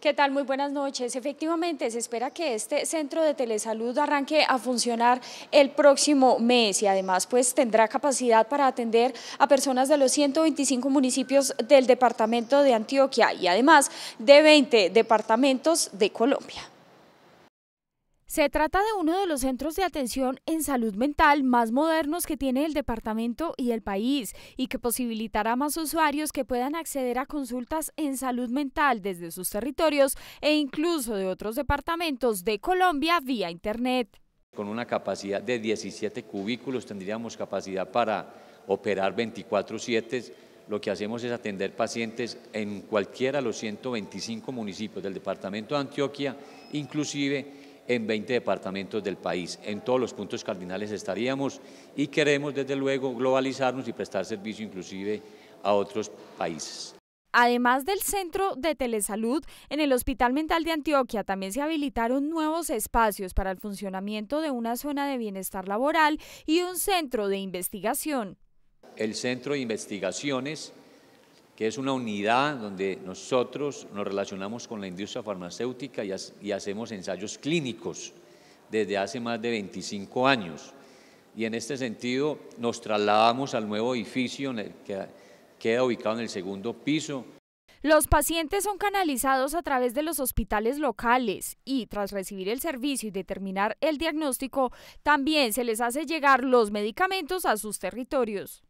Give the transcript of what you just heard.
¿Qué tal? Muy buenas noches. Efectivamente, se espera que este centro de telesalud arranque a funcionar el próximo mes y además pues tendrá capacidad para atender a personas de los 125 municipios del departamento de Antioquia y además de 20 departamentos de Colombia. Se trata de uno de los centros de atención en salud mental más modernos que tiene el departamento y el país y que posibilitará a más usuarios que puedan acceder a consultas en salud mental desde sus territorios e incluso de otros departamentos de Colombia vía Internet. Con una capacidad de 17 cubículos tendríamos capacidad para operar 24-7. Lo que hacemos es atender pacientes en cualquiera de los 125 municipios del departamento de Antioquia, inclusive en 20 departamentos del país. En todos los puntos cardinales estaríamos y queremos desde luego globalizarnos y prestar servicio inclusive a otros países. Además del centro de telesalud, en el Hospital Mental de Antioquia también se habilitaron nuevos espacios para el funcionamiento de una zona de bienestar laboral y un centro de investigación. El centro de investigaciones que es una unidad donde nosotros nos relacionamos con la industria farmacéutica y, hacemos ensayos clínicos desde hace más de 25 años. Y en este sentido nos trasladamos al nuevo edificio que queda ubicado en el segundo piso, los pacientes son canalizados a través de los hospitales locales y tras recibir el servicio y determinar el diagnóstico, también se les hace llegar los medicamentos a sus territorios.